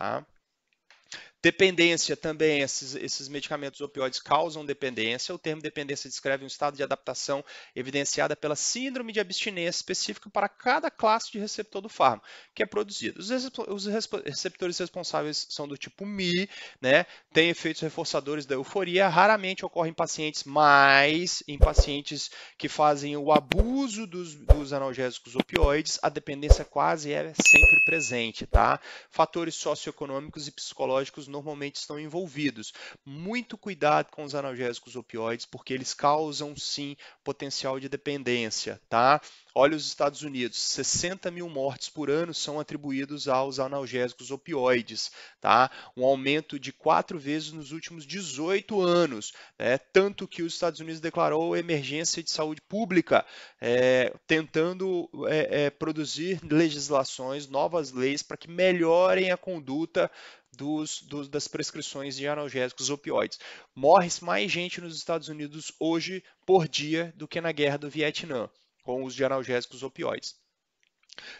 Tá? Dependência também, esses, esses medicamentos opioides causam dependência. O termo dependência descreve um estado de adaptação evidenciada pela síndrome de abstinência específica para cada classe de receptor do fármaco que é produzido. Os, os receptores responsáveis são do tipo Mi, né? Tem efeitos reforçadores da euforia, raramente ocorre em pacientes, mas em pacientes que fazem o abuso dos, dos analgésicos opioides, a dependência quase é sempre presente, tá? Fatores socioeconômicos e psicológicos normalmente estão envolvidos. Muito cuidado com os analgésicos opioides, porque eles causam sim potencial de dependência, tá? Olha os Estados Unidos, 60 mil mortes por ano são atribuídos aos analgésicos opioides, tá? Um aumento de quatro vezes nos últimos 18 anos, né? tanto que os Estados Unidos declarou emergência de saúde pública, é, tentando é, é, produzir legislações, novas leis para que melhorem a conduta dos, dos, das prescrições de analgésicos opioides. Morre mais gente nos Estados Unidos hoje por dia do que na guerra do Vietnã, com os de analgésicos opioides.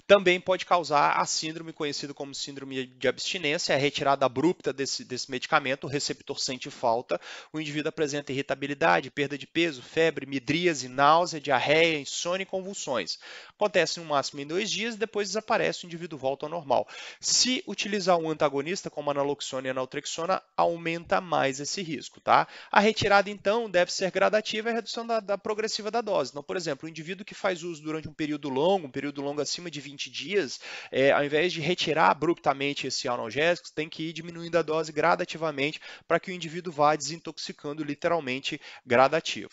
Também pode causar a síndrome conhecida como síndrome de abstinência, é a retirada abrupta desse, desse medicamento, o receptor sente falta, o indivíduo apresenta irritabilidade, perda de peso, febre, midríase, náusea, diarreia, insônia e convulsões. Acontece no máximo em dois dias e depois desaparece, o indivíduo volta ao normal. Se utilizar um antagonista como a naloxona e a naltrexona, aumenta mais esse risco. Tá? A retirada, então, deve ser gradativa e a redução da, da progressiva da dose. Então, por exemplo, o indivíduo que faz uso durante um período longo, um período longo acima de 20 dias, é, ao invés de retirar abruptamente esse analgésico, tem que ir diminuindo a dose gradativamente para que o indivíduo vá desintoxicando literalmente gradativo.